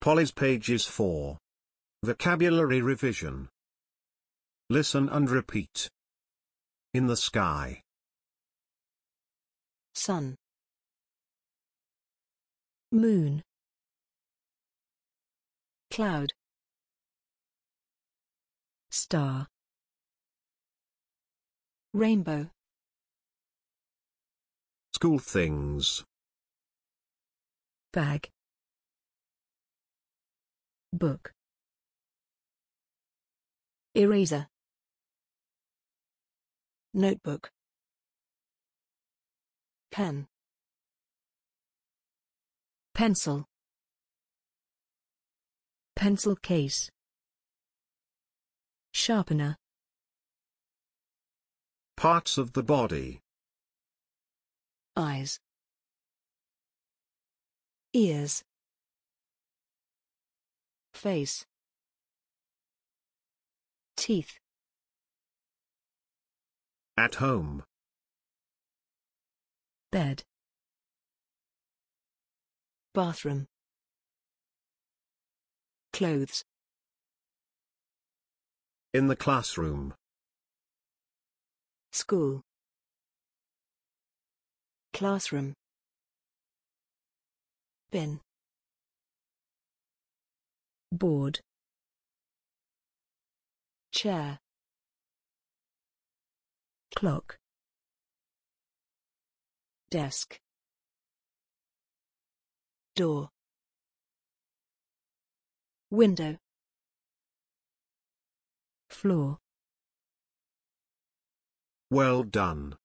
Polly's pages 4. Vocabulary revision. Listen and repeat. In the sky. Sun. Moon. Cloud. Star. Rainbow. School things. Bag. Book. Eraser. Notebook. Pen. Pencil. Pencil case. Sharpener. Parts of the body. Eyes. Ears. Face. Teeth. At home. Bed. Bathroom. Clothes. In the classroom. School. Classroom. Bin board chair clock desk door window floor well done